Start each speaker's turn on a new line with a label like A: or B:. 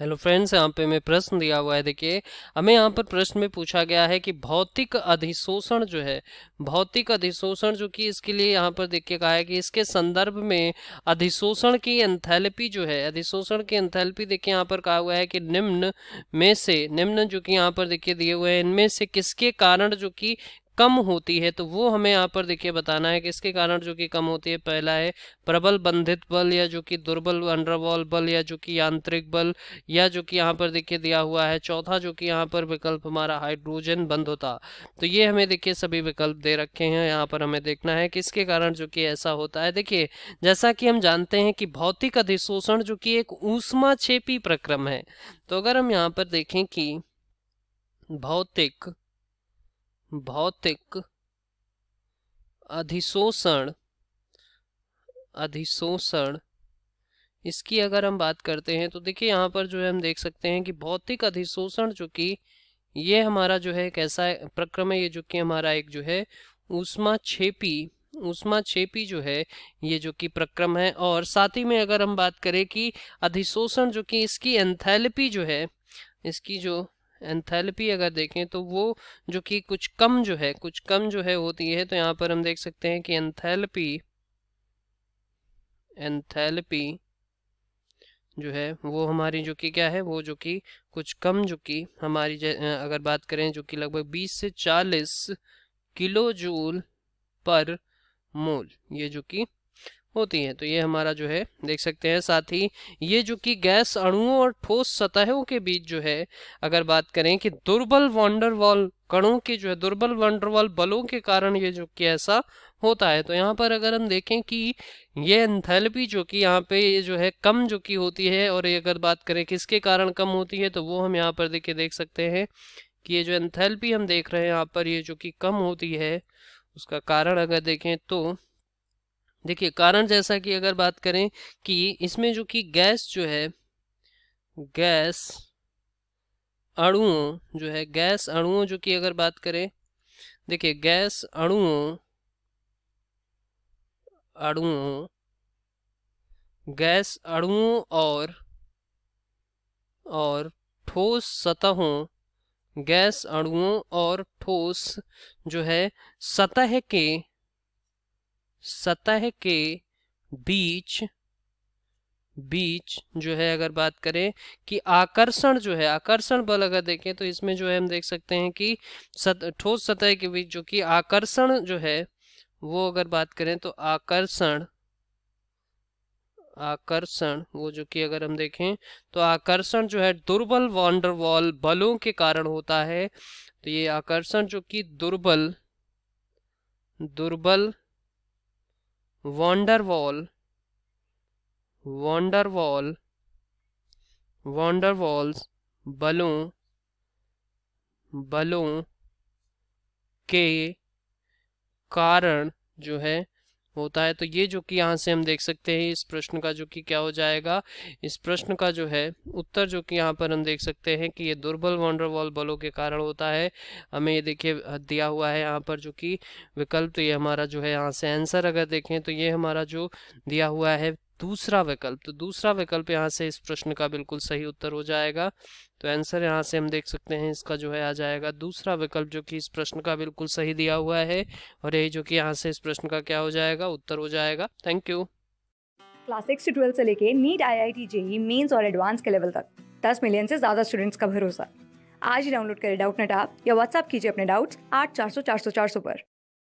A: hello friends यहाँ पे मैं प्रश्न दिया हुआ है देखिए हमें यहाँ पर प्रश्न में पूछा गया है कि भौतिक अधिशोषण जो है भौतिक अधिशोषण जो कि इसके लिए यहाँ पर देखिए कहा है कि इसके संदर्भ में अधिशोषण की एंथैल्पी जो है अधिशोषण की एंथैल्पी देखिए यहाँ पर कहा हुआ है कि निम्न में से निम्न जो कि यहाँ पर देखिए दिए हुए हैं इनमें से किसके कारण जो कि कम होती है तो वो हमें यहाँ पर देखिए बताना है कि इसके कारण जो कि कम होती है पहला है प्रबल बंधित बल या जो कि दुर्बल अंडरवॉल बल या जो कि यांत्रिक बल या जो कि यहाँ पर देखिए दिया हुआ है चौथा जो कि यहाँ पर विकल्प हमारा हाइड्रोजन बंद होता तो ये हमें देखिए सभी विकल्प दे रखे हैं यहाँ पर हमें देखना है कि इसके कारण जो कि ऐसा होता है देखिए जैसा कि हम जानते हैं कि भौतिक अधिशोषण जो कि एक ऊष्मा छेपी प्रक्रम है तो अगर हम यहाँ पर देखें कि भौतिक भौतिक अधिशोषण अधिशोषण इसकी अगर हम बात करते हैं तो देखिए यहाँ पर जो है हम देख सकते हैं कि भौतिक अधिशोषण जो कि ये हमारा जो है कैसा है प्रक्रम है ये जो कि हमारा एक जो है उष्मा छेपी उष्मा छेपी जो है ये जो कि प्रक्रम है और साथ ही में अगर हम बात करें कि अधिशोषण जो कि इसकी एंथैल्पी जो है इसकी जो एंथैल्पी अगर देखें तो वो जो कि कुछ कम जो है कुछ कम जो है होती है तो यहाँ पर हम देख सकते हैं कि एंथैल्पी एंथैल्पी जो है वो हमारी जो कि क्या है वो जो कि कुछ कम जो कि हमारी अगर बात करें जो कि लगभग 20 से 40 किलो जूल पर मोल ये जो कि होती हैं तो ये हमारा जो है देख सकते हैं साथ ही ये जो कि गैस अणुओं और ठोस सतहों के बीच जो है अगर बात करें कि दुर्बल वॉन्डरवॉल कणों के जो है दुर्बल वॉन्डरवॉल बलों के कारण ये जो कि ऐसा होता है तो यहाँ पर अगर हम देखें कि ये एंथैल्पी जो कि यहाँ पे ये जो है कम जो कि होती है और ये अगर बात करें किसके कारण कम होती है तो वो हम यहाँ पर देखिए देख सकते हैं कि ये जो एंथैल्पी हम देख रहे हैं यहाँ पर ये जो कि कम होती है उसका कारण अगर देखें तो देखिए कारण जैसा कि अगर बात करें कि इसमें जो कि गैस जो है गैस अणुओं जो है गैस अणुओं जो कि अगर बात करें देखिए गैस अणुओं अणुओं गैस अणुओं और और ठोस सतहों गैस अणुओं और ठोस जो है सतह के सतह के बीच बीच जो है अगर बात करें कि आकर्षण जो है आकर्षण बल अगर देखें तो इसमें जो है हम देख सकते हैं कि सत, ठोस सतह के बीच जो कि आकर्षण जो है वो अगर बात करें तो आकर्षण आकर्षण वो जो कि अगर हम देखें तो आकर्षण जो है दुर्बल वॉन्डरवॉल बलों के कारण होता है तो ये आकर्षण जो कि दुर्बल दुर्बल वॉन्डरवॉल वॉन्डरवॉल वॉल्स बलों बलों के कारण जो है होता है तो ये जो कि यहाँ से हम देख सकते हैं इस प्रश्न का जो कि क्या हो जाएगा इस प्रश्न का जो है उत्तर जो कि यहाँ पर हम देख सकते हैं कि ये दुर्बल वॉन्डरवॉल बलों के कारण होता है हमें ये देखिए दिया हुआ है यहाँ पर जो कि विकल्प तो ये हमारा जो है यहाँ से आंसर अगर देखें तो ये हमारा जो दिया हुआ है दूसरा विकल्प तो दूसरा विकल्प यहाँ से इस प्रश्न का बिल्कुल सही उत्तर हो जाएगा तो आंसर यहाँ से हम देख सकते हैं इसका जो है आ जाएगा दूसरा विकल्प जो कि इस प्रश्न का बिल्कुल सही दिया हुआ है और यही जो कि यहाँ से इस प्रश्न का क्या हो जाएगा उत्तर हो जाएगा थैंक यू क्लास सिक्स से ट्वेल्थ से लेके NEET IIT JEE mains और एडवांस के लेवल तक दस मिलियन से ज़्यादा स्टूडेंट्स का भरोसा आज ही डाउनलोड करें डाउट नेट आप या व्हाट्सअप कीजिए अपने डाउट्स आठ चार सौ चार सौ चार सौ पर